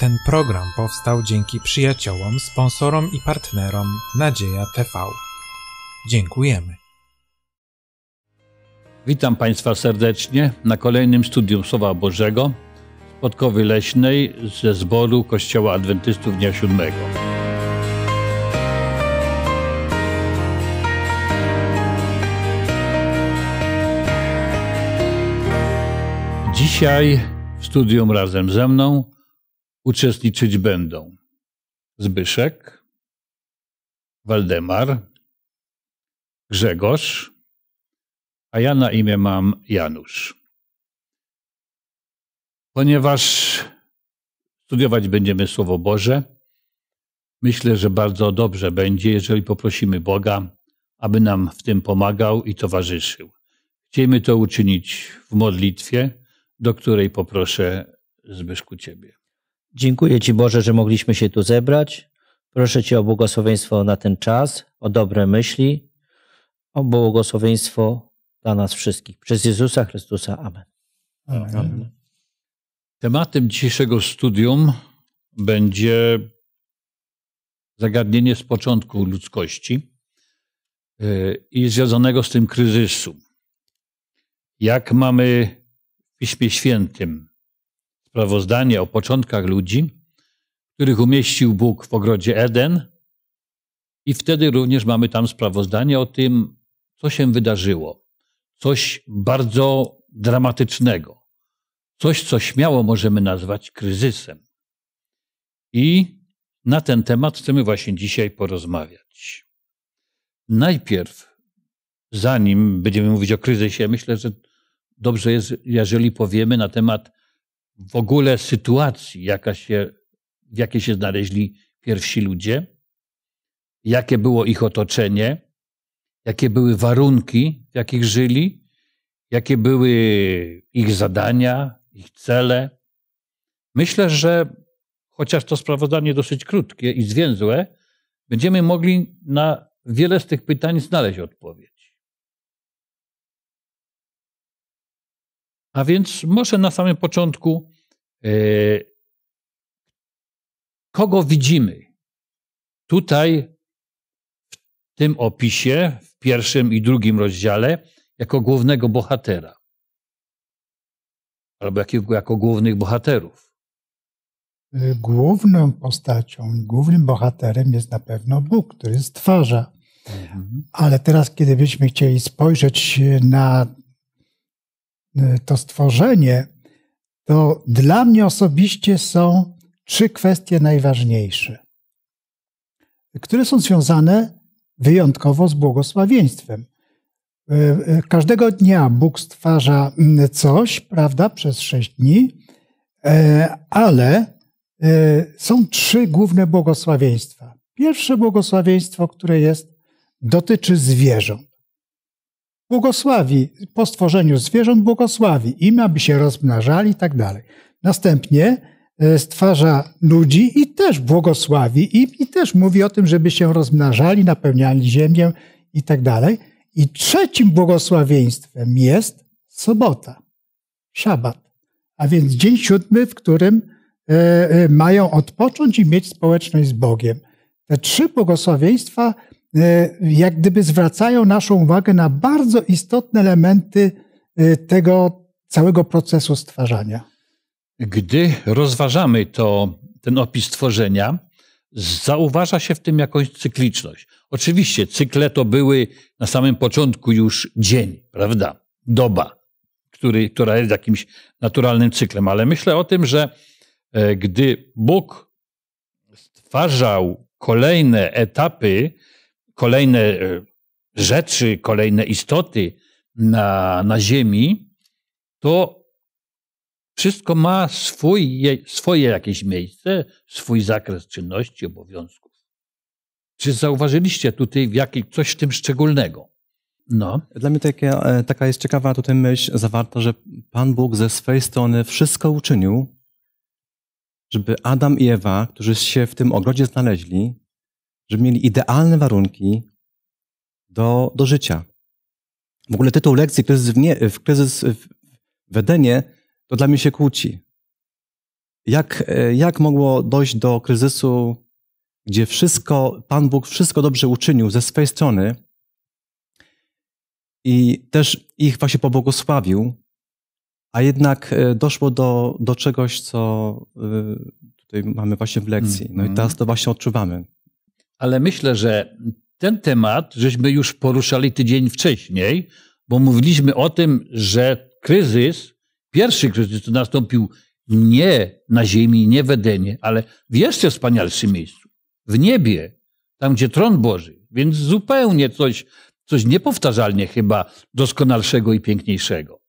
Ten program powstał dzięki przyjaciołom, sponsorom i partnerom Nadzieja TV. Dziękujemy. Witam Państwa serdecznie na kolejnym studium Słowa Bożego z Podkowy Leśnej ze zboru Kościoła Adwentystów Dnia Siódmego. Dzisiaj w studium razem ze mną uczestniczyć będą Zbyszek, Waldemar, Grzegorz, a ja na imię mam Janusz. Ponieważ studiować będziemy Słowo Boże, myślę, że bardzo dobrze będzie, jeżeli poprosimy Boga, aby nam w tym pomagał i towarzyszył. Chciejmy to uczynić w modlitwie, do której poproszę Zbyszku Ciebie. Dziękuję Ci Boże, że mogliśmy się tu zebrać. Proszę Cię o błogosławieństwo na ten czas, o dobre myśli, o błogosławieństwo dla nas wszystkich. Przez Jezusa Chrystusa. Amen. Amen. Tematem dzisiejszego studium będzie zagadnienie z początku ludzkości y, i związanego z tym kryzysu. Jak mamy w Piśmie Świętym sprawozdanie o początkach ludzi, których umieścił Bóg w ogrodzie Eden. I wtedy również mamy tam sprawozdanie o tym, co się wydarzyło. Coś bardzo dramatycznego. Coś, co śmiało możemy nazwać kryzysem. I na ten temat chcemy właśnie dzisiaj porozmawiać. Najpierw, zanim będziemy mówić o kryzysie, myślę, że dobrze jest, jeżeli powiemy na temat w ogóle sytuacji, jaka się, w jakiej się znaleźli pierwsi ludzie, jakie było ich otoczenie, jakie były warunki, w jakich żyli, jakie były ich zadania, ich cele. Myślę, że chociaż to sprawozdanie dosyć krótkie i zwięzłe, będziemy mogli na wiele z tych pytań znaleźć odpowiedź. A więc może na samym początku, e, kogo widzimy? Tutaj w tym opisie, w pierwszym i drugim rozdziale, jako głównego bohatera. Albo jako głównych bohaterów. E, główną postacią, głównym bohaterem jest na pewno Bóg, który stwarza. Mhm. Ale teraz, kiedy byśmy chcieli spojrzeć na Y, to stworzenie, to dla mnie osobiście są trzy kwestie najważniejsze, które są związane wyjątkowo z błogosławieństwem. Y, y, każdego dnia Bóg stwarza mm, coś, prawda, przez sześć dni, ale są trzy główne błogosławieństwa. Pierwsze błogosławieństwo, które jest, dotyczy zwierząt. Błogosławi, po stworzeniu zwierząt błogosławi im, aby się rozmnażali i tak dalej. Następnie e, stwarza ludzi i też błogosławi im i też mówi o tym, żeby się rozmnażali, napełniali ziemię i tak dalej. I trzecim błogosławieństwem jest sobota, szabat, a więc dzień siódmy, w którym e, e, mają odpocząć i mieć społeczność z Bogiem. Te trzy błogosławieństwa Y, jak gdyby zwracają naszą uwagę na bardzo istotne elementy y, tego całego procesu stwarzania. Gdy rozważamy to, ten opis stworzenia, zauważa się w tym jakąś cykliczność. Oczywiście cykle to były na samym początku już dzień, prawda? Doba, który, która jest jakimś naturalnym cyklem, ale myślę o tym, że e, gdy Bóg stwarzał kolejne etapy kolejne e, rzeczy, kolejne istoty na, na Ziemi, to wszystko ma swoje, swoje jakieś miejsce, swój zakres czynności, obowiązków. Czy zauważyliście tutaj jakiej, coś w tym szczególnego? No. Dla mnie taka, e, taka jest ciekawa tutaj myśl zawarta, że Pan Bóg ze swej strony wszystko uczynił, żeby Adam i Ewa, którzy się w tym ogrodzie znaleźli, żeby mieli idealne warunki do, do życia. W ogóle tytuł lekcji kryzys w, nie, w, kryzys w Edenie to dla mnie się kłóci. Jak, jak mogło dojść do kryzysu, gdzie wszystko, Pan Bóg wszystko dobrze uczynił ze swej strony i też ich właśnie pobłogosławił, a jednak e, doszło do, do czegoś, co e, tutaj mamy właśnie w lekcji. No i mhm. teraz to właśnie odczuwamy ale myślę, że ten temat żeśmy już poruszali tydzień wcześniej, bo mówiliśmy o tym, że kryzys, pierwszy kryzys, to nastąpił nie na ziemi, nie w Edenie, ale w jeszcze wspanialszym miejscu, w niebie, tam gdzie tron Boży. Więc zupełnie coś, coś niepowtarzalnie chyba doskonalszego i piękniejszego.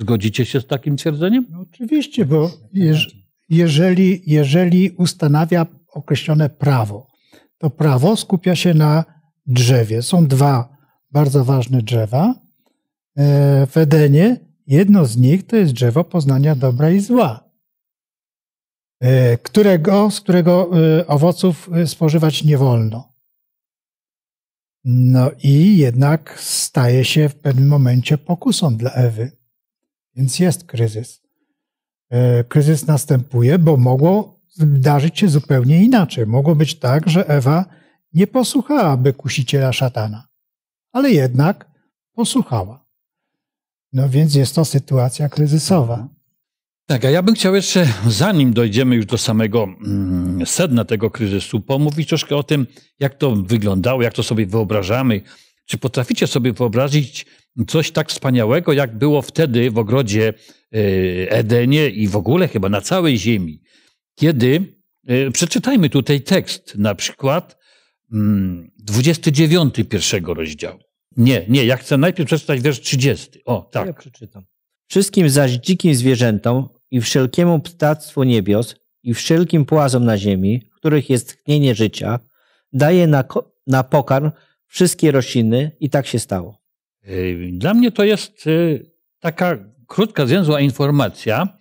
Zgodzicie się z takim twierdzeniem? No oczywiście, bo jeż, jeżeli, jeżeli ustanawia określone prawo, to prawo skupia się na drzewie. Są dwa bardzo ważne drzewa e, w Edenie. Jedno z nich to jest drzewo poznania dobra i zła, e, którego, z którego e, owoców spożywać nie wolno. No i jednak staje się w pewnym momencie pokusą dla Ewy. Więc jest kryzys. Kryzys następuje, bo mogło wydarzyć się zupełnie inaczej. Mogło być tak, że Ewa nie posłuchałaby kusiciela szatana, ale jednak posłuchała. No więc jest to sytuacja kryzysowa. Mhm. Tak, a ja bym chciał jeszcze, zanim dojdziemy już do samego mm, sedna tego kryzysu, pomówić troszkę o tym, jak to wyglądało, jak to sobie wyobrażamy. Czy potraficie sobie wyobrazić coś tak wspaniałego, jak było wtedy w ogrodzie y, Edenie i w ogóle chyba na całej Ziemi? Kiedy e, przeczytajmy tutaj tekst, na przykład 29 mm, pierwszego rozdziału. Nie, nie, ja chcę najpierw przeczytać wiersz 30. O, tak. Ja przeczytam. Wszystkim zaś dzikim zwierzętom i wszelkiemu ptactwu niebios i wszelkim płazom na ziemi, których jest tchnienie życia, daje na, na pokarm wszystkie rośliny i tak się stało. E, dla mnie to jest e, taka krótka, zwięzła informacja,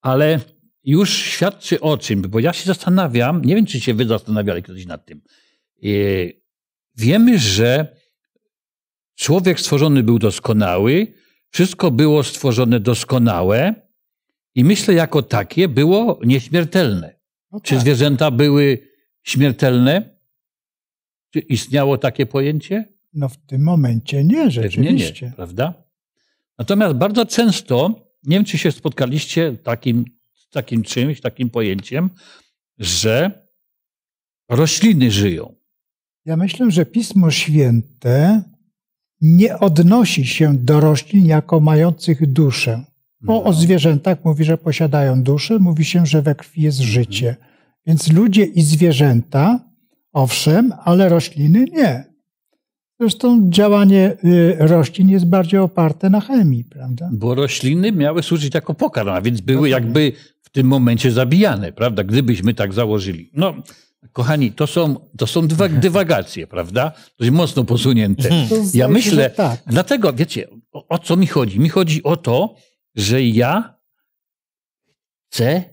ale już świadczy o czym, bo ja się zastanawiam, nie wiem, czy się wy zastanawiali kiedyś nad tym. E, wiemy, że człowiek stworzony był doskonały, wszystko było stworzone doskonałe i myślę, jako takie było nieśmiertelne. No tak. Czy zwierzęta były śmiertelne? Czy istniało takie pojęcie? No w tym momencie nie, rzeczywiście. nie, nie, prawda? Natomiast bardzo często, nie wiem czy się spotkaliście takim takim czymś, takim pojęciem, że rośliny żyją. Ja myślę, że Pismo Święte nie odnosi się do roślin jako mających duszę. Bo o no. zwierzętach mówi, że posiadają duszę, mówi się, że we krwi jest życie. Mhm. Więc ludzie i zwierzęta, owszem, ale rośliny nie. Zresztą działanie y, roślin jest bardziej oparte na chemii, prawda? Bo rośliny miały służyć jako pokarm, a więc były jakby tym momencie zabijane, prawda? Gdybyśmy tak założyli. No, kochani, to są, to są dywagacje, prawda? Dość mocno posunięte. Mhm. Ja myślę, tak. dlatego, wiecie, o, o co mi chodzi? Mi chodzi o to, że ja chcę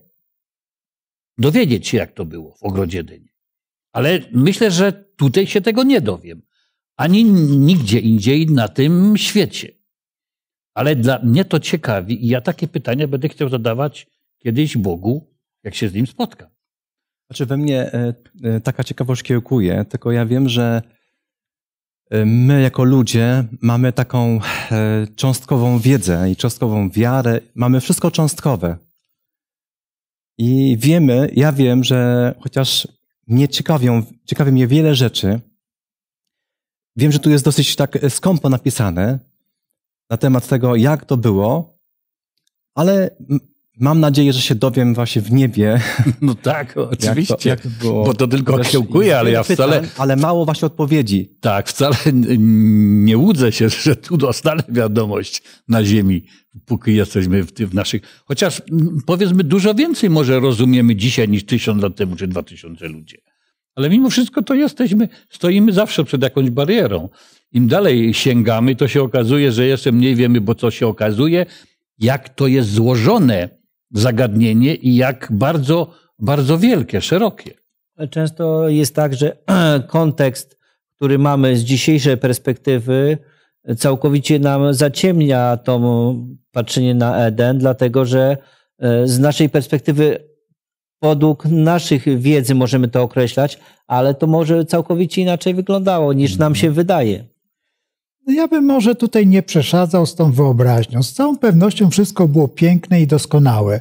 dowiedzieć się, jak to było w ogrodzie dyni. Ale myślę, że tutaj się tego nie dowiem. Ani nigdzie indziej na tym świecie. Ale dla mnie to ciekawi i ja takie pytania będę chciał zadawać kiedyś Bogu, jak się z nim spotka. Znaczy we mnie e, e, taka ciekawość kiełkuje, tylko ja wiem, że e, my jako ludzie mamy taką cząstkową wiedzę i cząstkową wiarę, mamy wszystko cząstkowe. I wiemy, ja wiem, że chociaż mnie ciekawią, ciekawi mnie wiele rzeczy, wiem, że tu jest dosyć tak skąpo napisane na temat tego, jak to było, ale Mam nadzieję, że się dowiem właśnie w niebie. No tak, oczywiście. Jak to, jak to bo to tylko kiełkuje, ale ja wcale. ale mało właśnie odpowiedzi. Tak, wcale nie łudzę się, że tu dostanę wiadomość na Ziemi, póki jesteśmy w, naszych. Chociaż powiedzmy, dużo więcej może rozumiemy dzisiaj niż tysiąc lat temu czy dwa tysiące ludzie. Ale mimo wszystko to jesteśmy, stoimy zawsze przed jakąś barierą. Im dalej sięgamy, to się okazuje, że jeszcze mniej wiemy, bo co się okazuje, jak to jest złożone zagadnienie i jak bardzo, bardzo wielkie, szerokie. Często jest tak, że kontekst, który mamy z dzisiejszej perspektywy, całkowicie nam zaciemnia to patrzenie na Eden, dlatego że e, z naszej perspektywy, podług naszych wiedzy możemy to określać, ale to może całkowicie inaczej wyglądało niż nam się mhm. wydaje. No ja bym może tutaj nie przeszadzał z tą wyobraźnią. Z całą pewnością wszystko było piękne i doskonałe.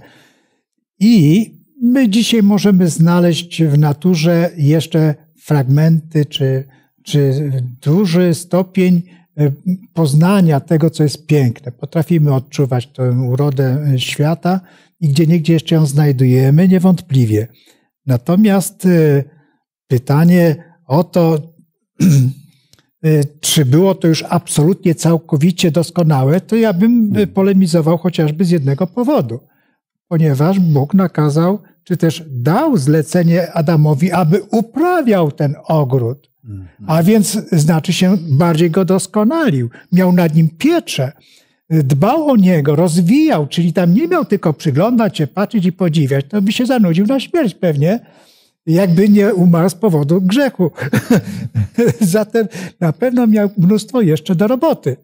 I my dzisiaj możemy znaleźć w naturze jeszcze fragmenty czy, czy duży stopień e, poznania tego, co jest piękne. Potrafimy odczuwać tę urodę e, świata i gdzie nigdzie jeszcze ją znajdujemy, niewątpliwie. Natomiast e, pytanie o to, Y, czy było to już absolutnie całkowicie doskonałe, to ja bym y, hmm. polemizował chociażby z jednego powodu. Ponieważ Bóg nakazał, czy też dał zlecenie Adamowi, aby uprawiał ten ogród. Hmm. A więc znaczy się bardziej go doskonalił. Miał nad nim pieczę, y, dbał o niego, rozwijał, czyli tam nie miał tylko przyglądać się, patrzeć i podziwiać. To by się zanudził na śmierć pewnie jakby nie umarł z powodu grzechu. zatem na pewno miał mnóstwo jeszcze do roboty.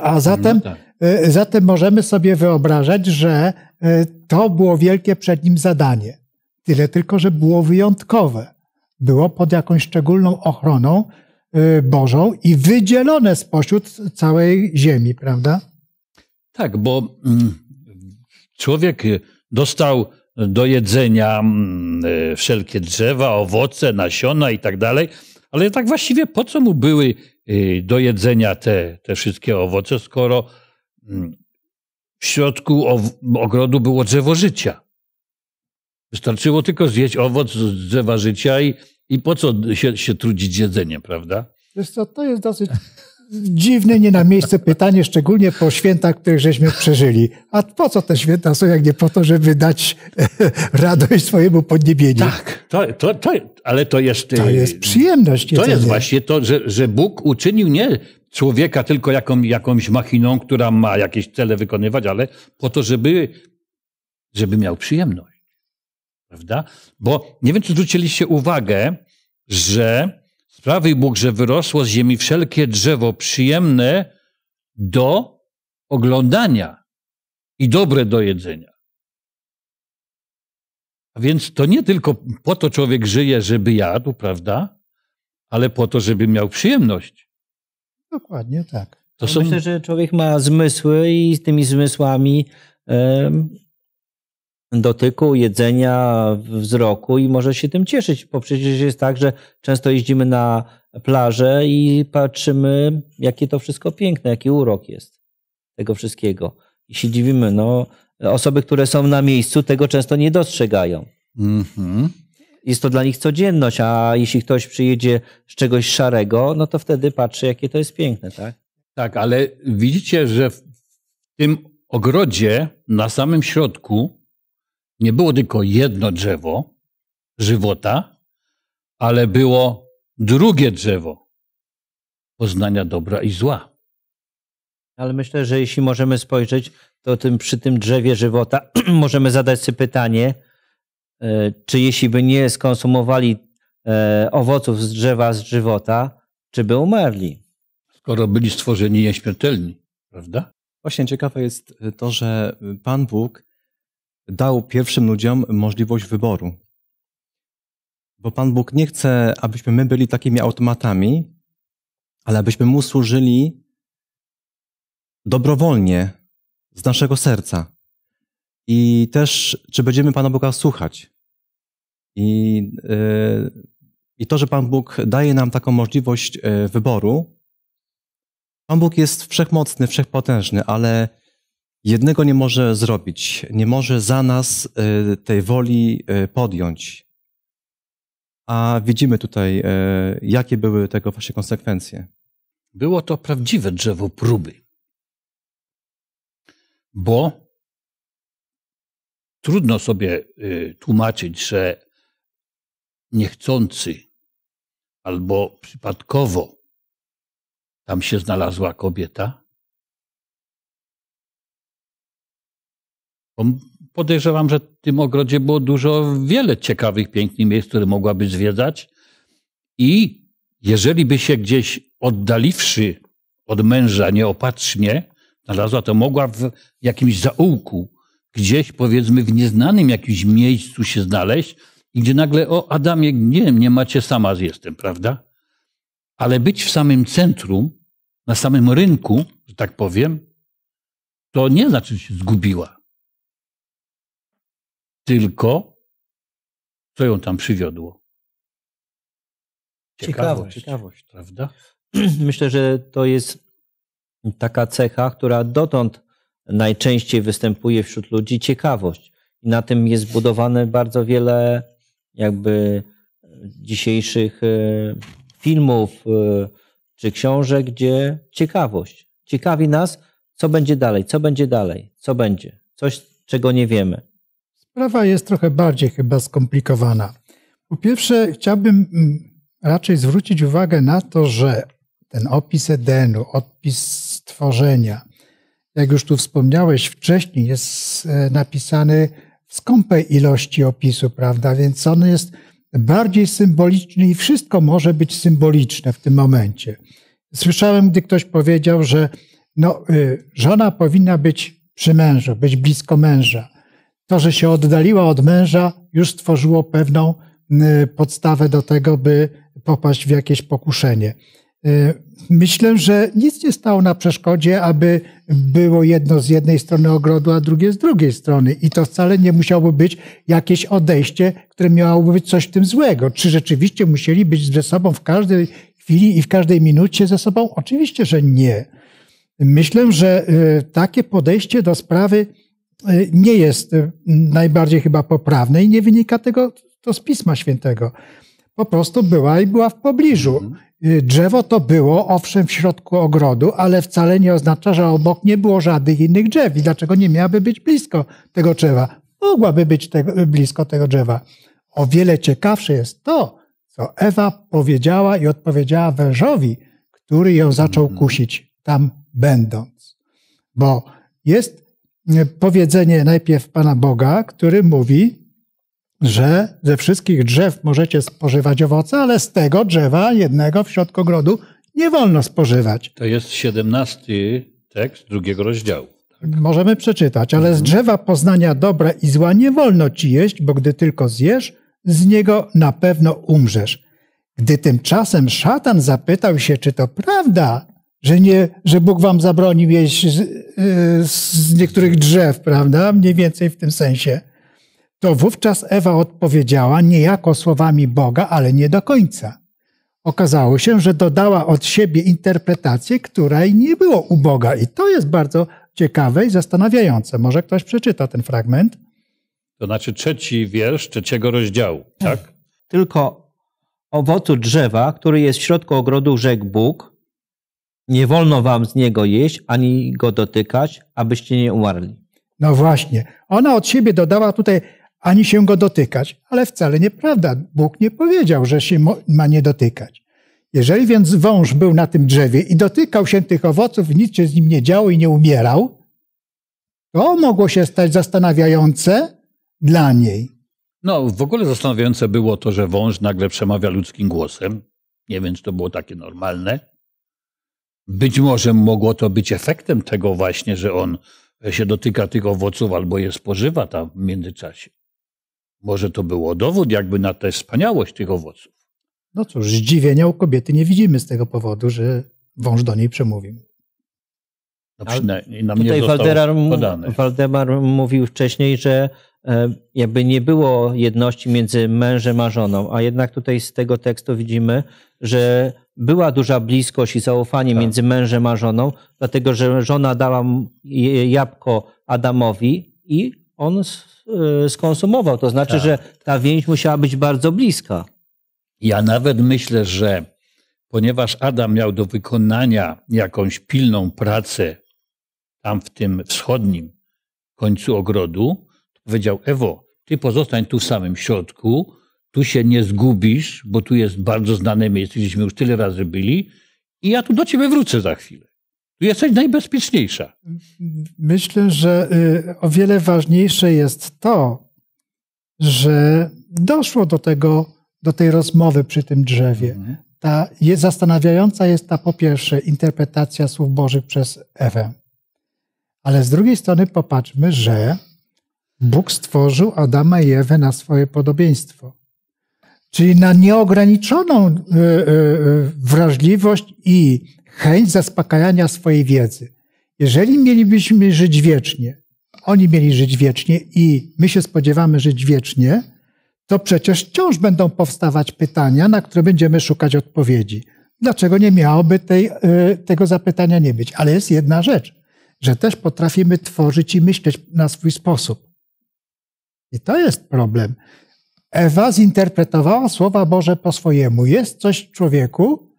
A no zatem, no tak. E, zatem możemy sobie wyobrażać, że e, to było wielkie przed nim zadanie. Tyle tylko, że było wyjątkowe. Było pod jakąś szczególną ochroną e, Bożą i wydzielone spośród całej ziemi, prawda? Tak, bo mm, człowiek dostał do jedzenia mm, e, wszelkie drzewa, owoce, nasiona i tak dalej. Ale tak właściwie po co mu były e, do jedzenia te, te wszystkie owoce, skoro mm, w środku ogrodu było drzewo życia? Wystarczyło tylko zjeść owoc z drzewa życia i, i po co się, się trudzić jedzeniem, prawda? Wiesz co, to jest dosyć dziwne, nie na miejsce pytanie, szczególnie po świętach, których żeśmy przeżyli. A po co te święta są, jak nie po to, żeby dać e, radość swojemu podniebieniu? Tak, to, to, to, ale to jest... To jest e, przyjemność. Jedzenie. To jest właśnie to, że, że Bóg uczynił nie człowieka tylko jaką, jakąś machiną, która ma jakieś cele wykonywać, ale po to, żeby, żeby miał przyjemność. Prawda? Bo nie wiem, czy zwróciliście uwagę, że Sprawił Bóg, że wyrosło z ziemi wszelkie drzewo przyjemne do oglądania i dobre do jedzenia. A więc to nie tylko po to człowiek żyje, żeby jadł, prawda? Ale po to, żeby miał przyjemność. Dokładnie tak. To ja są... Myślę, że człowiek ma zmysły i z tymi zmysłami dotyku, jedzenia, wzroku i może się tym cieszyć, bo przecież jest tak, że często jeździmy na plażę i patrzymy, jakie to wszystko piękne, jaki urok jest tego wszystkiego. I się dziwimy, no, osoby, które są na miejscu, tego często nie dostrzegają. Mhm. Jest to dla nich codzienność, a jeśli ktoś przyjedzie z czegoś szarego, no to wtedy patrzy, jakie to jest piękne, tak? Tak, ale widzicie, że w tym ogrodzie na samym środku nie było tylko jedno drzewo żywota, ale było drugie drzewo poznania dobra i zła. Ale myślę, że jeśli możemy spojrzeć, to tym, przy tym drzewie żywota możemy zadać sobie pytanie, e, czy jeśli by nie skonsumowali e, owoców z drzewa z żywota, czy by umarli? Skoro byli stworzeni nieśmiertelni, prawda? Właśnie ciekawe jest to, że Pan Bóg dał pierwszym ludziom możliwość wyboru. Bo Pan Bóg nie chce, abyśmy my byli takimi automatami, ale abyśmy Mu służyli dobrowolnie, z naszego serca. I też, czy będziemy Pana Boga słuchać. I, yy, I to, że Pan Bóg daje nam taką możliwość y, wyboru. Pan Bóg jest wszechmocny, wszechpotężny, ale jednego nie może zrobić, nie może za nas y, tej woli y, podjąć. A widzimy tutaj, y, jakie były tego właśnie konsekwencje. Było to prawdziwe drzewo próby, bo trudno sobie tłumaczyć, że niechcący albo przypadkowo tam się znalazła kobieta, Podejrzewam, że w tym ogrodzie było dużo, wiele ciekawych, pięknych miejsc, które mogłaby zwiedzać. I jeżeli by się gdzieś oddaliwszy od męża nieopatrznie znalazła, to mogła w jakimś zaułku, gdzieś powiedzmy w nieznanym jakimś miejscu się znaleźć i gdzie nagle, o Adamie, nie, nie macie sama z jestem, prawda? Ale być w samym centrum, na samym rynku, że tak powiem, to nie znaczy, że się zgubiła. Tylko co ją tam przywiodło? Ciekawość. Ciekawość, prawda? Myślę, że to jest taka cecha, która dotąd najczęściej występuje wśród ludzi ciekawość. I na tym jest budowane bardzo wiele jakby dzisiejszych e, filmów e, czy książek, gdzie ciekawość. Ciekawi nas, co będzie dalej, co będzie dalej, co będzie, coś, czego nie wiemy. Sprawa jest trochę bardziej chyba skomplikowana. Po pierwsze, chciałbym mm, raczej zwrócić uwagę na to, że ten opis Edenu, opis stworzenia, jak już tu wspomniałeś wcześniej, jest e, napisany w skąpej ilości opisu, prawda? Więc on jest bardziej symboliczny i wszystko może być symboliczne w tym momencie. Słyszałem, gdy ktoś powiedział, że no, y, żona powinna być przy mężu, być blisko męża. To, że się oddaliła od męża, już stworzyło pewną podstawę do tego, by popaść w jakieś pokuszenie. Y, myślę, że nic nie stało na przeszkodzie, aby było jedno z jednej strony ogrodu, a drugie z drugiej strony. I to wcale nie musiałoby być jakieś odejście, które miałoby być coś w tym złego. Czy rzeczywiście musieli być ze sobą w każdej chwili i w każdej minucie ze sobą? Oczywiście, że nie. Myślę, że y, takie podejście do sprawy E, nie jest e, najbardziej chyba poprawne i nie wynika tego to z Pisma Świętego. Po prostu była i była w pobliżu. Mhm. E, drzewo to było, owszem, w środku ogrodu, ale wcale nie oznacza, że obok nie było żadnych innych drzew. I dlaczego nie miałaby być blisko tego drzewa? Mogłaby być tego, blisko tego drzewa. O wiele ciekawsze jest to, co Ewa powiedziała i odpowiedziała wężowi, który ją zaczął mhm. kusić tam będąc. Bo jest E, powiedzenie najpierw Pana Boga, który mówi, że ze wszystkich drzew możecie spożywać owoce, ale z tego drzewa jednego w środku ogrodu nie wolno spożywać. To jest 17 tekst drugiego rozdziału. Tak? Możemy przeczytać, ale z mhm. drzewa poznania dobra i zła nie wolno ci jeść, bo gdy tylko zjesz, z niego na pewno umrzesz. Gdy tymczasem szatan zapytał się, czy to prawda, że, nie, że Bóg wam zabronił jeść y, z, z niektórych drzew, prawda? Mniej więcej w tym sensie. To wówczas Ewa odpowiedziała niejako słowami Boga, ale nie do końca. Okazało się, że dodała od siebie interpretację, której nie było u Boga. I to jest bardzo ciekawe i zastanawiające. Może ktoś przeczyta ten fragment. To znaczy trzeci wiersz trzeciego rozdziału, tak? Tylko owocu drzewa, który jest w środku ogrodu, rzekł Bóg, nie wolno wam z niego jeść ani go dotykać, abyście nie umarli. No właśnie. Ona od siebie dodała tutaj ani się go dotykać, ale wcale nieprawda. Bóg nie powiedział, że się ma nie dotykać. Jeżeli więc wąż był na tym drzewie i dotykał się tych owoców, nic się z nim nie działo i nie umierał, to mogło się stać zastanawiające dla niej. No, w ogóle zastanawiające było to, że wąż nagle przemawia ludzkim głosem. Nie wiem, czy to było takie normalne. Być może mogło to być efektem tego właśnie, że on się dotyka tych owoców albo je spożywa tam w międzyczasie. Może to było dowód jakby na tę wspaniałość tych owoców. No cóż, zdziwienia u kobiety nie widzimy z tego powodu, że wąż do niej przemówił. No przynajmniej na tutaj Waldemar, podane. Waldemar mówił wcześniej, że e, jakby nie było jedności między mężem a żoną, a jednak tutaj z tego tekstu widzimy, że była duża bliskość i zaufanie tak. między mężem a żoną, dlatego że żona dała jabłko Adamowi i on y, skonsumował. To znaczy, tak. że ta więź musiała być bardzo bliska. Ja nawet myślę, że ponieważ Adam miał do wykonania jakąś pilną pracę tam w tym wschodnim końcu ogrodu, powiedział Ewo, ty pozostań tu w samym środku, tu się nie zgubisz, bo tu jest bardzo znane miejsce, gdzieśmy już tyle razy byli i ja tu do ciebie wrócę za chwilę. Tu jesteś najbezpieczniejsza. Myślę, że y, o wiele ważniejsze jest to, że doszło do tego, do tej rozmowy przy tym drzewie. Mhm. Ta jest, zastanawiająca jest ta po pierwsze interpretacja słów Bożych przez Ewę. Ale z drugiej strony popatrzmy, że Bóg stworzył Adama i Ewę na swoje podobieństwo czyli na nieograniczoną e, e, wrażliwość i chęć zaspokajania swojej wiedzy. Jeżeli mielibyśmy żyć wiecznie, oni mieli żyć wiecznie i my się spodziewamy żyć wiecznie, to przecież wciąż będą powstawać pytania, na które będziemy szukać odpowiedzi. Dlaczego nie miałoby tej, e, tego zapytania nie być? Ale jest jedna rzecz, że też potrafimy tworzyć i myśleć na swój sposób. I to jest problem, Ewa zinterpretowała Słowa Boże po swojemu. Jest coś w człowieku,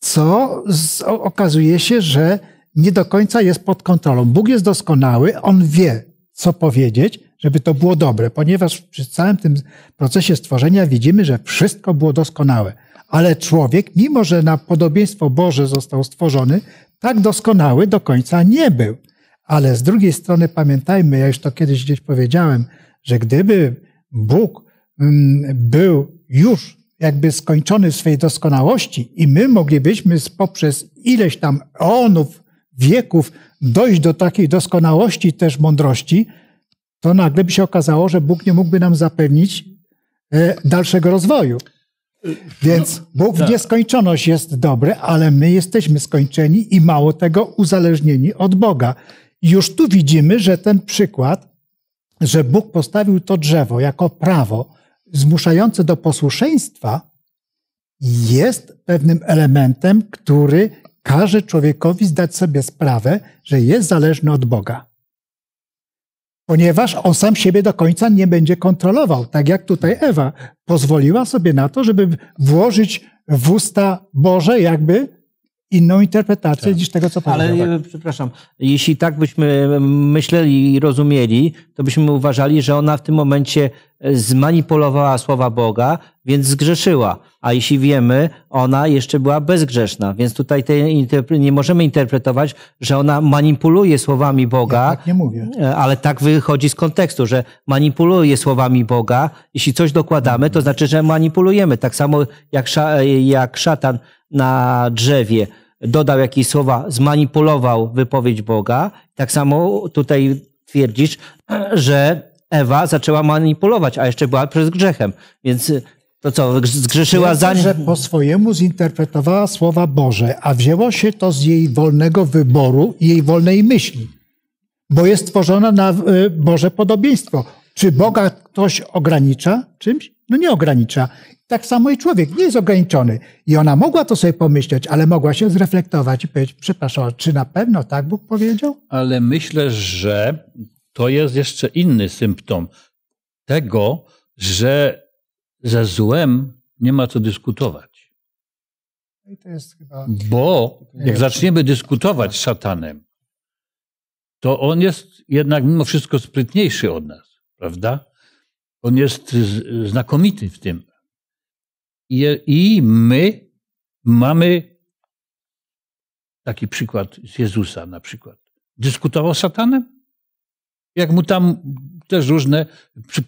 co z, okazuje się, że nie do końca jest pod kontrolą. Bóg jest doskonały, on wie, co powiedzieć, żeby to było dobre, ponieważ przy całym tym procesie stworzenia widzimy, że wszystko było doskonałe. Ale człowiek, mimo że na podobieństwo Boże został stworzony, tak doskonały do końca nie był. Ale z drugiej strony pamiętajmy, ja już to kiedyś gdzieś powiedziałem, że gdyby Bóg Mm, był już jakby skończony w swojej doskonałości i my moglibyśmy poprzez ileś tam eonów, wieków dojść do takiej doskonałości też mądrości, to nagle by się okazało, że Bóg nie mógłby nam zapewnić e, dalszego rozwoju. Więc no, Bóg w tak. nieskończoność jest dobry, ale my jesteśmy skończeni i mało tego uzależnieni od Boga. Już tu widzimy, że ten przykład, że Bóg postawił to drzewo jako prawo, zmuszające do posłuszeństwa jest pewnym elementem, który każe człowiekowi zdać sobie sprawę, że jest zależny od Boga. Ponieważ on sam siebie do końca nie będzie kontrolował, tak jak tutaj Ewa pozwoliła sobie na to, żeby włożyć w usta Boże jakby inną interpretację tak. niż tego, co powiedział. Ale tak. przepraszam, jeśli tak byśmy myśleli i rozumieli, to byśmy uważali, że ona w tym momencie e, zmanipulowała słowa Boga, więc zgrzeszyła. A jeśli wiemy, ona jeszcze była bezgrzeszna, więc tutaj nie możemy interpretować, że ona manipuluje słowami Boga. Ja tak nie mówię. E, ale tak wychodzi z kontekstu, że manipuluje słowami Boga. Jeśli coś dokładamy, to znaczy, że manipulujemy. Tak samo jak, e, jak szatan na drzewie dodał jakieś słowa, zmanipulował wypowiedź Boga. Tak samo tutaj twierdzisz, że Ewa zaczęła manipulować, a jeszcze była przez grzechem. Więc to co, zgrzeszyła za że po swojemu zinterpretowała słowa Boże, a wzięło się to z jej wolnego wyboru i jej wolnej myśli. Bo jest stworzona na e, Boże podobieństwo. Czy Boga ktoś ogranicza czymś? No nie ogranicza. Tak samo i człowiek nie jest ograniczony. I ona mogła to sobie pomyśleć, ale mogła się zreflektować i powiedzieć, przepraszam, czy na pewno tak Bóg powiedział? Ale myślę, że to jest jeszcze inny symptom tego, że ze złem nie ma co dyskutować. Chyba... Bo jak zaczniemy dyskutować z szatanem, to on jest jednak mimo wszystko sprytniejszy od nas, prawda? On jest znakomity w tym, i, my mamy taki przykład z Jezusa na przykład. Dyskutował z satanem? Jak mu tam też różne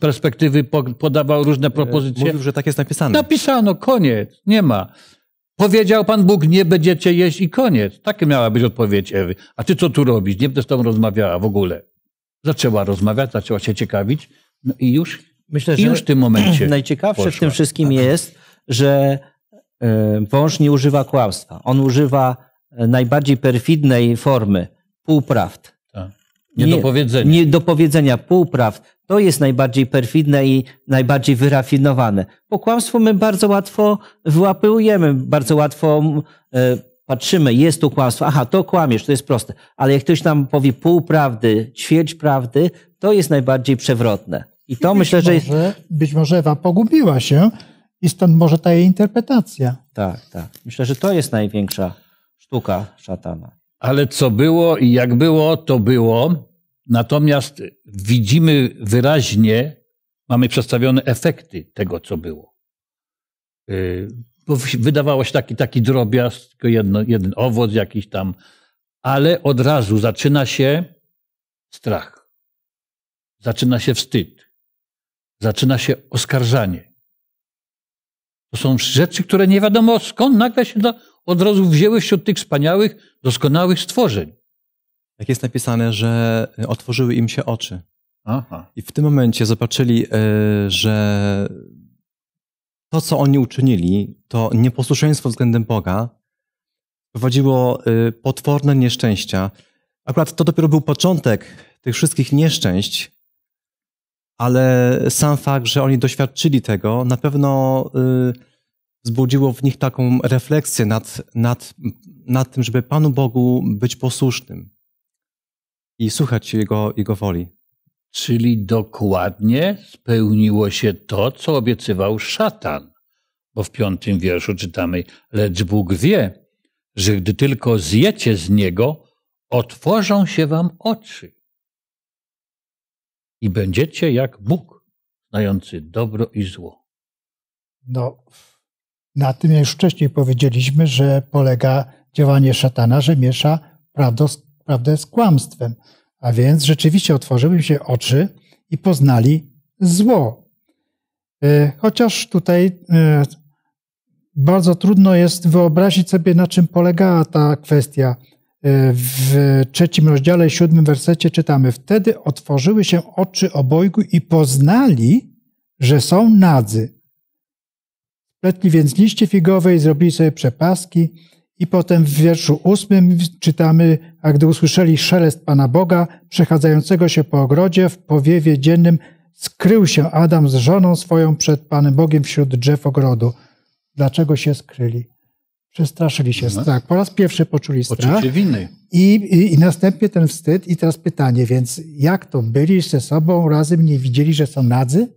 perspektywy podawał, różne e, propozycje. Mówił, że tak jest napisane. Napisano, koniec, nie ma. Powiedział Pan Bóg, nie będziecie jeść i koniec. Takie miała być odpowiedź Ewy. A ty co tu robisz? Nie będę z tobą rozmawiała w ogóle. Zaczęła rozmawiać, zaczęła się ciekawić no i już, Myślę, i już w tym momencie. Najciekawsze poszła. w tym wszystkim tak. jest, że e, wąż nie używa kłamstwa. On używa e, najbardziej perfidnej formy półprawd. Tak. Niedopowiedzenia. Nie, powiedzenia półprawd. To jest najbardziej perfidne i najbardziej wyrafinowane. Bo kłamstwo my bardzo łatwo wyłapujemy, bardzo łatwo e, patrzymy, jest tu kłamstwo, aha, to kłamiesz, to jest proste. Ale jak ktoś nam powie półprawdy, ćwierć prawdy, to jest najbardziej przewrotne. I to myślę, że. Może, być może Ewa pogubiła się, i stąd może ta jej interpretacja. Tak, tak. Myślę, że to jest największa sztuka szatana. Ale co było i jak było, to było. Natomiast widzimy wyraźnie, mamy przedstawione efekty tego, co było. Y, bo wydawało się taki, taki drobiazg, tylko jedno, jeden owoc jakiś tam, ale od razu zaczyna się strach, zaczyna się wstyd, zaczyna się oskarżanie. To są rzeczy, które nie wiadomo skąd nagle się od razu wzięły wśród tych wspaniałych, doskonałych stworzeń. Tak jest napisane, że e, otworzyły im się oczy. Aha. I w tym momencie zobaczyli, e, że to, co oni uczynili, to nieposłuszeństwo względem Boga prowadziło e, potworne nieszczęścia. Akurat to dopiero był początek tych wszystkich nieszczęść, ale sam fakt, że oni doświadczyli tego, na pewno y, wzbudziło w nich taką refleksję nad, nad, nad tym, żeby Panu Bogu być posłusznym i słuchać Jego, Jego woli. Czyli dokładnie spełniło się to, co obiecywał szatan. Bo w piątym wierszu czytamy: Lecz Bóg wie, że gdy tylko zjecie z niego, otworzą się wam oczy i będziecie jak Bóg, znający dobro i zło. No, na tym już wcześniej powiedzieliśmy, że polega działanie szatana, że miesza prawdę z, prawdę z kłamstwem. A więc rzeczywiście otworzyły się oczy i poznali zło. E, chociaż tutaj e, bardzo trudno jest wyobrazić sobie, na czym polegała ta kwestia w trzecim rozdziale, siódmym wersecie czytamy: Wtedy otworzyły się oczy obojgu i poznali, że są nadzy. Spletli więc liście figowe i zrobili sobie przepaski. I potem w wierszu ósmym czytamy, a gdy usłyszeli szelest Pana Boga, przechadzającego się po ogrodzie, w powiewie dziennym skrył się Adam z żoną swoją przed Panem Bogiem wśród drzew ogrodu. Dlaczego się skryli? Przestraszyli się mhm. Tak. Po raz pierwszy poczuli strach. Poczucie winy. I, i, I, następnie ten wstyd i teraz pytanie, więc jak to? Byli ze sobą razem, nie widzieli, że są nadzy?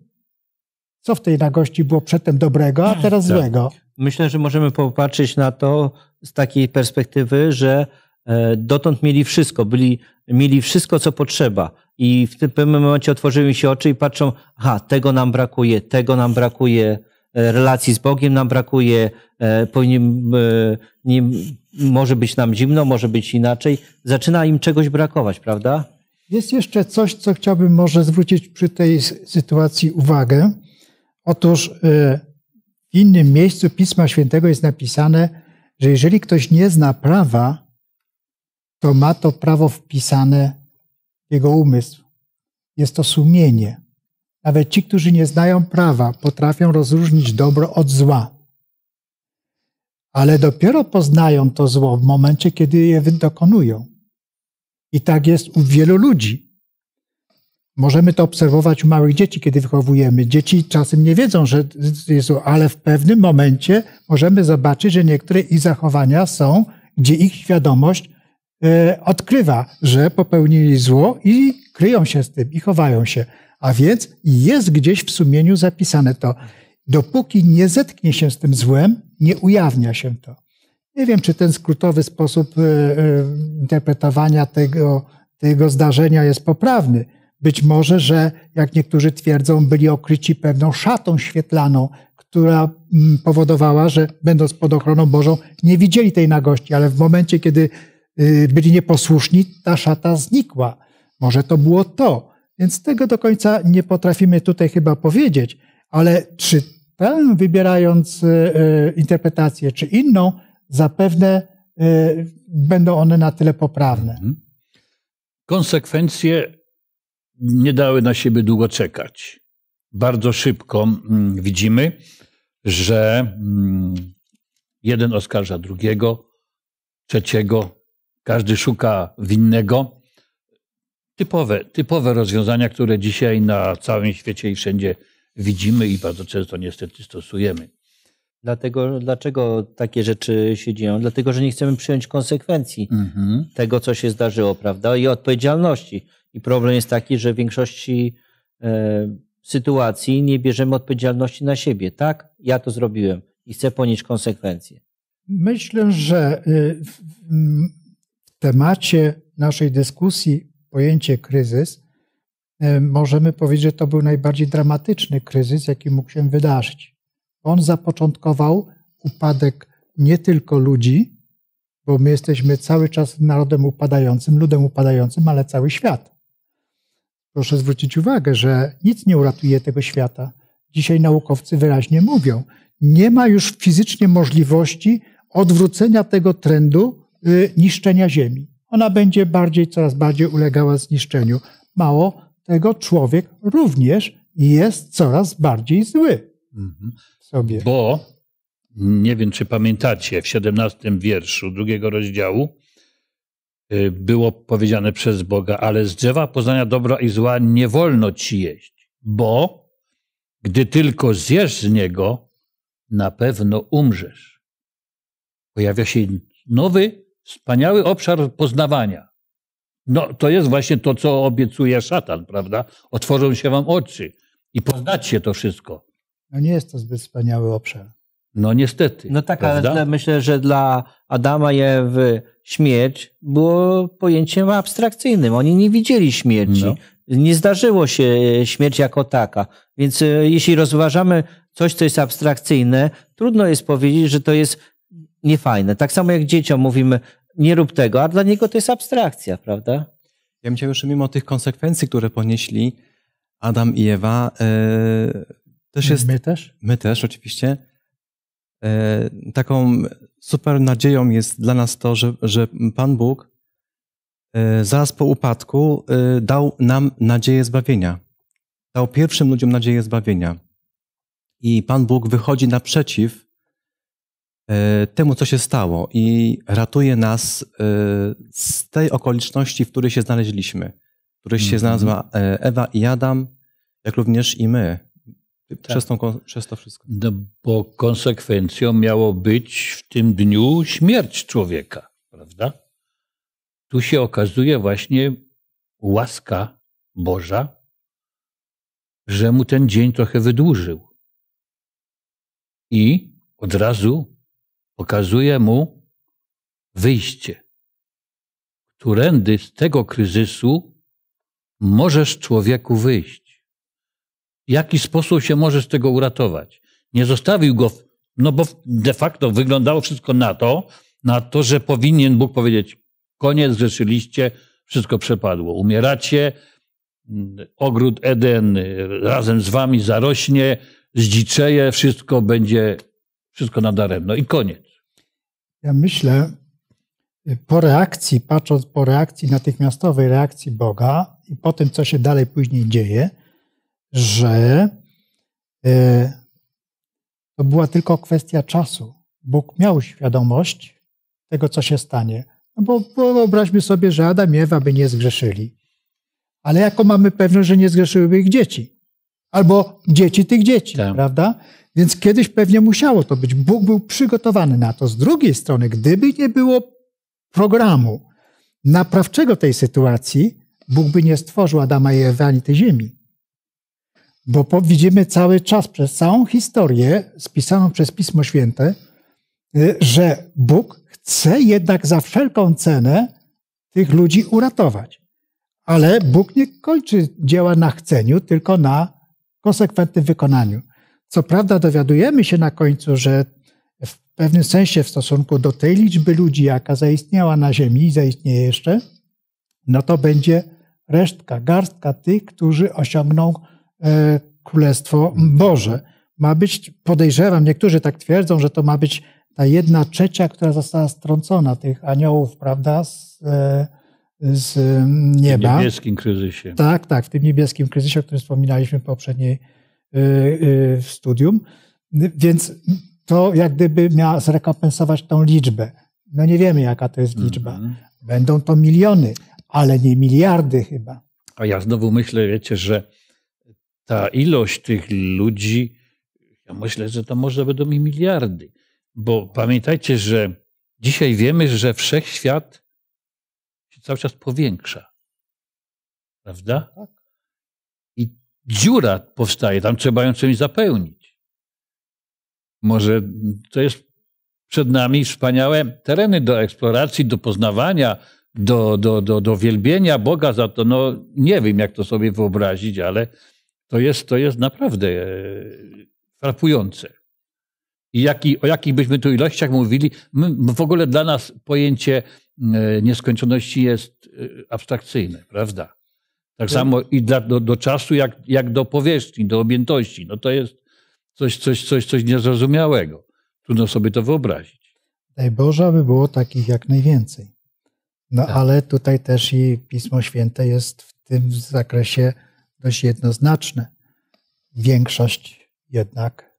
Co w tej nagości było przedtem dobrego, a teraz tak. złego? Myślę, że możemy popatrzeć na to z takiej perspektywy, że e, dotąd mieli wszystko, byli, mieli wszystko, co potrzeba. I w tym momencie otworzyły mi się oczy i patrzą, aha, tego nam brakuje, tego nam brakuje, E, relacji z Bogiem nam brakuje, e, powinien, e, może być nam zimno, może być inaczej. Zaczyna im czegoś brakować, prawda? Jest jeszcze coś, co chciałbym może zwrócić przy tej sytuacji uwagę. Otóż w innym miejscu Pisma Świętego jest napisane, że jeżeli ktoś nie zna prawa, to ma to prawo wpisane w jego umysł. Jest to sumienie. Nawet ci, którzy nie znają prawa, potrafią rozróżnić dobro od zła. Ale dopiero poznają to zło w momencie, kiedy je dokonują. I tak jest u wielu ludzi. Możemy to obserwować u małych dzieci, kiedy wychowujemy. Dzieci czasem nie wiedzą, że jest, ale w pewnym momencie możemy zobaczyć, że niektóre ich zachowania są, gdzie ich świadomość e, odkrywa, że popełnili zło i kryją się z tym i chowają się. A więc jest gdzieś w sumieniu zapisane to. Dopóki nie zetknie się z tym złem, nie ujawnia się to. Nie wiem, czy ten skrótowy sposób e, e, interpretowania tego, tego zdarzenia jest poprawny. Być może, że jak niektórzy twierdzą, byli okryci pewną szatą świetlaną, która mm, powodowała, że będąc pod ochroną Bożą, nie widzieli tej nagości, ale w momencie, kiedy y, byli nieposłuszni, ta szata znikła. Może to było to. Więc tego do końca nie potrafimy tutaj chyba powiedzieć, ale czy tę wybierając e, e, interpretację, czy inną, zapewne e, będą one na tyle poprawne. Mhm. Konsekwencje nie dały na siebie długo czekać. Bardzo szybko mm, widzimy, że mm, jeden oskarża drugiego, trzeciego, każdy szuka winnego typowe, typowe rozwiązania, które dzisiaj na całym świecie i wszędzie widzimy i bardzo często niestety stosujemy. Dlatego, dlaczego takie rzeczy się dzieją? Dlatego, że nie chcemy przyjąć konsekwencji mhm. tego, co się zdarzyło, prawda? I odpowiedzialności. I problem jest taki, że w większości e, sytuacji nie bierzemy odpowiedzialności na siebie. Tak, ja to zrobiłem i chcę ponieść konsekwencje. Myślę, że e, w temacie naszej dyskusji pojęcie kryzys, e, możemy powiedzieć, że to był najbardziej dramatyczny kryzys, jaki mógł się wydarzyć. On zapoczątkował upadek nie tylko ludzi, bo my jesteśmy cały czas narodem upadającym, ludem upadającym, ale cały świat. Proszę zwrócić uwagę, że nic nie uratuje tego świata. Dzisiaj naukowcy wyraźnie mówią, nie ma już fizycznie możliwości odwrócenia tego trendu y, niszczenia Ziemi ona będzie bardziej, coraz bardziej ulegała zniszczeniu. Mało tego, człowiek również jest coraz bardziej zły mhm. sobie. Bo, nie wiem czy pamiętacie, w 17 wierszu drugiego rozdziału y, było powiedziane przez Boga, ale z drzewa poznania dobra i zła nie wolno ci jeść, bo gdy tylko zjesz z niego, na pewno umrzesz. Pojawia się nowy Wspaniały obszar poznawania. No to jest właśnie to, co obiecuje szatan, prawda? Otworzą się wam oczy i poznacie to wszystko. No nie jest to zbyt wspaniały obszar. No niestety. No tak, prawda? ale myślę, że dla Adama i Ewy śmierć było pojęciem abstrakcyjnym. Oni nie widzieli śmierci. No. Nie zdarzyło się śmierć jako taka. Więc e, jeśli rozważamy coś, co jest abstrakcyjne, trudno jest powiedzieć, że to jest niefajne. Tak samo jak dzieciom mówimy, nie rób tego, a dla niego to jest abstrakcja, prawda? Ja bym chciał jeszcze mimo tych konsekwencji, które ponieśli Adam i Ewa, e, też jest... My też? My też, oczywiście. E, taką super nadzieją jest dla nas to, że, że Pan Bóg e, zaraz po upadku dał nam nadzieję zbawienia. Dał pierwszym ludziom nadzieję zbawienia. I Pan Bóg wychodzi naprzeciw E, temu, co się stało i ratuje nas e, z tej okoliczności, w której się znaleźliśmy, w której się znalazła mhm. e, Ewa i Adam, jak również i my. Tak. Przez, tak. tą, przez to wszystko. No bo konsekwencją miało być w tym dniu śmierć człowieka, prawda? Tu się okazuje właśnie łaska Boża, że mu ten dzień trochę wydłużył. I od razu pokazuje mu wyjście, którędy z tego kryzysu możesz człowieku wyjść. W jaki sposób się możesz z tego uratować? Nie zostawił go, no bo de facto wyglądało wszystko na to, na to, że powinien Bóg powiedzieć: koniec, zrzeszyliście, wszystko przepadło. Umieracie, ogród Eden razem z wami zarośnie, zdziczeje, wszystko będzie, wszystko nadaremno i koniec. Ja myślę, y, po reakcji, patrząc po reakcji natychmiastowej reakcji Boga i po tym, co się dalej później dzieje, że y, to była tylko kwestia czasu. Bóg miał świadomość tego, co się stanie. No bo wyobraźmy sobie, że Adam i Ewa by nie zgrzeszyli. Ale jaką mamy pewność, że nie zgrzeszyłyby ich dzieci? albo dzieci tych dzieci, tak. prawda? Więc kiedyś pewnie musiało to być. Bóg był przygotowany na to. Z drugiej strony, gdyby nie było programu naprawczego tej sytuacji, Bóg by nie stworzył Adama i Ewy ani tej ziemi. Bo widzimy cały czas, przez całą historię spisaną przez Pismo Święte, y, że Bóg chce jednak za wszelką cenę tych ludzi uratować. Ale Bóg nie kończy dzieła na chceniu, tylko na konsekwentnym wykonaniu. Co prawda dowiadujemy się na końcu, że w pewnym sensie w stosunku do tej liczby ludzi, jaka zaistniała na Ziemi i zaistnieje jeszcze, no to będzie resztka, garstka tych, którzy osiągną e, Królestwo Boże. Ma być, podejrzewam, niektórzy tak twierdzą, że to ma być ta jedna trzecia, która została strącona, tych aniołów, prawda, z, e, z nieba. W niebieskim kryzysie. Tak, tak, w tym niebieskim kryzysie, o którym wspominaliśmy w poprzedniej y, y, studium. Więc to jak gdyby miała zrekompensować tą liczbę. No nie wiemy, jaka to jest liczba. Mhm. Będą to miliony, ale nie miliardy chyba. A ja znowu myślę, wiecie, że ta ilość tych ludzi, ja myślę, że to może będą i miliardy. Bo pamiętajcie, że dzisiaj wiemy, że wszechświat cały czas powiększa. Prawda? Tak. I dziura powstaje, tam trzeba ją czymś zapełnić. Może to jest przed nami wspaniałe tereny do eksploracji, do poznawania, do, do, do, do wielbienia Boga za to. No, nie wiem, jak to sobie wyobrazić, ale to jest, to jest naprawdę e, frapujące. I jaki, o jakich byśmy tu ilościach mówili, w ogóle dla nas pojęcie E, nieskończoności jest e, abstrakcyjne, prawda? Tak, tak samo i dla, do, do czasu, jak, jak do powierzchni, do objętości. No to jest coś, coś, coś, coś niezrozumiałego. Trudno sobie to wyobrazić. Daj Boże, aby było takich jak najwięcej. No tak. ale tutaj też i Pismo Święte jest w tym zakresie dość jednoznaczne. Większość jednak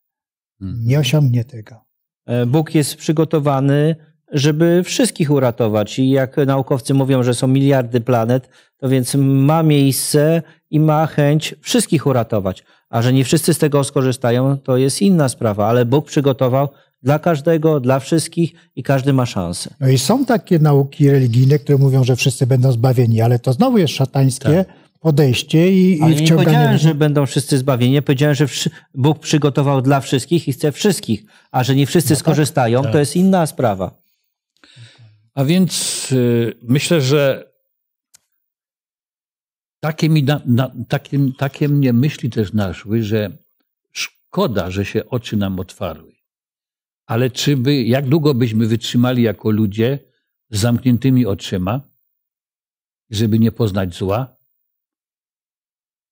hmm. nie osiągnie tego. E, Bóg jest przygotowany żeby wszystkich uratować. I jak naukowcy mówią, że są miliardy planet, to więc ma miejsce i ma chęć wszystkich uratować. A że nie wszyscy z tego skorzystają, to jest inna sprawa, ale Bóg przygotował dla każdego, dla wszystkich i każdy ma szansę. No i są takie nauki religijne, które mówią, że wszyscy będą zbawieni, ale to znowu jest szatańskie. Tak podejście i, wciąganie. Nie powiedziałem, że będą wszyscy zbawieni. Powiedziałem, że Bóg przygotował dla wszystkich i chce wszystkich, a że nie wszyscy no tak, skorzystają, tak. to jest inna sprawa. A więc y, myślę, że takie, mi na, na, takie, takie mnie myśli też naszły, że szkoda, że się oczy nam otwarły. Ale czy by, jak długo byśmy wytrzymali jako ludzie z zamkniętymi oczyma, żeby nie poznać zła?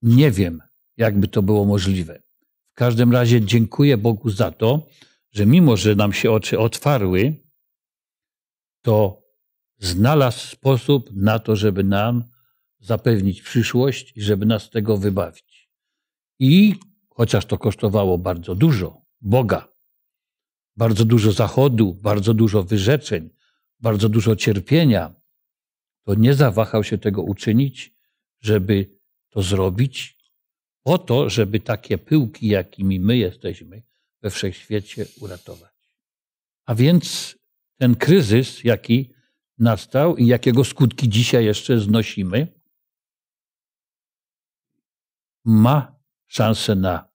Nie wiem, jakby to było możliwe. W każdym razie dziękuję Bogu za to, że mimo, że nam się oczy otwarły, to znalazł sposób na to, żeby nam zapewnić przyszłość i żeby nas z tego wybawić. I chociaż to kosztowało bardzo dużo Boga, bardzo dużo zachodu, bardzo dużo wyrzeczeń, bardzo dużo cierpienia, to nie zawahał się tego uczynić, żeby to zrobić, po to, żeby takie pyłki, jakimi my jesteśmy we wszechświecie, uratować. A więc ten kryzys, jaki nastał i jakiego skutki dzisiaj jeszcze znosimy, ma szansę na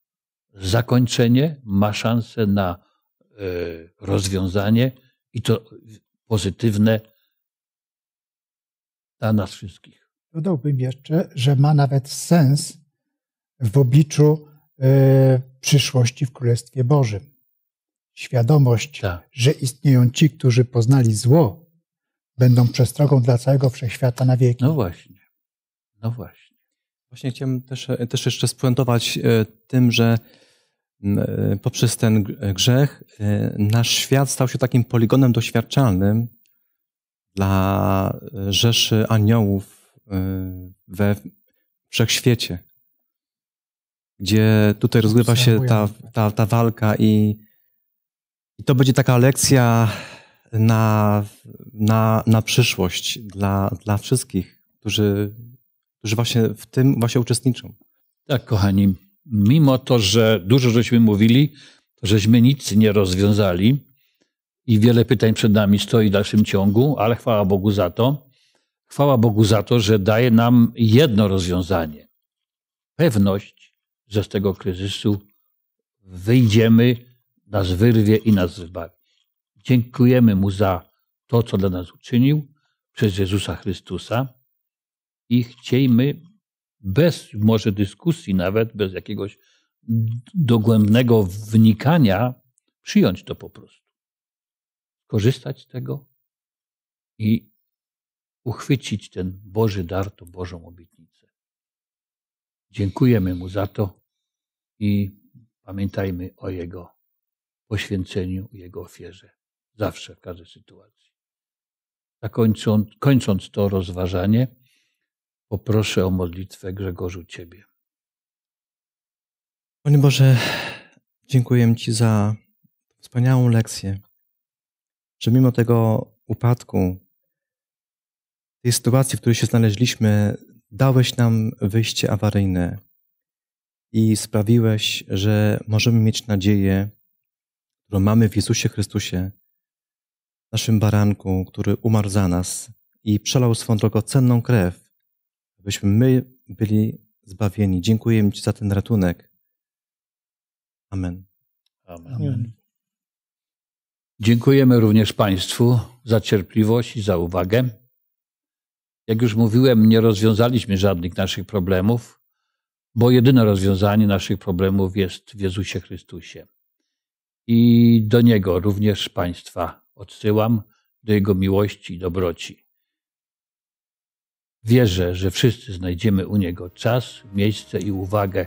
zakończenie, ma szansę na e, rozwiązanie i to pozytywne dla nas wszystkich. Dodałbym jeszcze, że ma nawet sens w obliczu e, przyszłości w Królestwie Bożym świadomość, tak. że istnieją ci, którzy poznali zło, będą przestrogą dla całego wszechświata na wieki. No właśnie. No właśnie. Właśnie chciałem też, też jeszcze spuentować e, tym, że e, poprzez ten e, grzech nasz świat stał się takim poligonem doświadczalnym dla rzeszy aniołów we wszechświecie, gdzie tutaj rozgrywa się ta, ta, ta walka i i to będzie taka lekcja na, na, na przyszłość dla, dla wszystkich, którzy, którzy właśnie w tym właśnie uczestniczą. Tak, kochani. Mimo to, że dużo żeśmy mówili, to żeśmy nic nie rozwiązali i wiele pytań przed nami stoi w dalszym ciągu, ale chwała Bogu za to. Chwała Bogu za to, że daje nam jedno rozwiązanie. Pewność, że z tego kryzysu wyjdziemy nas wyrwie i nas wybawi. Dziękujemy Mu za to, co dla nas uczynił przez Jezusa Chrystusa i chciejmy bez może dyskusji nawet, bez jakiegoś dogłębnego wnikania, przyjąć to po prostu. Korzystać z tego i uchwycić ten Boży dar, tą Bożą obietnicę. Dziękujemy Mu za to i pamiętajmy o Jego poświęceniu i Jego ofierze. Zawsze, w każdej sytuacji. A kończąc, kończąc to rozważanie, poproszę o modlitwę Grzegorzu Ciebie. Panie Boże, dziękuję Ci za wspaniałą lekcję, że mimo tego upadku, tej sytuacji, w której się znaleźliśmy, dałeś nam wyjście awaryjne i sprawiłeś, że możemy mieć nadzieję, którą mamy w Jezusie Chrystusie, naszym baranku, który umarł za nas i przelał swą drogocenną krew, abyśmy my byli zbawieni. Dziękuję Ci za ten ratunek. Amen. Amen. Amen. Dziękujemy również Państwu za cierpliwość i za uwagę. Jak już mówiłem, nie rozwiązaliśmy żadnych naszych problemów, bo jedyne rozwiązanie naszych problemów jest w Jezusie Chrystusie i do Niego również Państwa odsyłam, do Jego miłości i dobroci. Wierzę, że wszyscy znajdziemy u Niego czas, miejsce i uwagę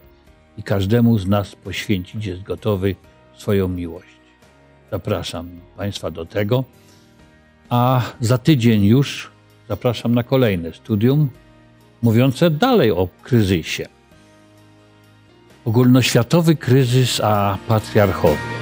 i każdemu z nas poświęcić jest gotowy swoją miłość. Zapraszam Państwa do tego, a za tydzień już zapraszam na kolejne studium mówiące dalej o kryzysie. Ogólnoświatowy kryzys a patriarchowy.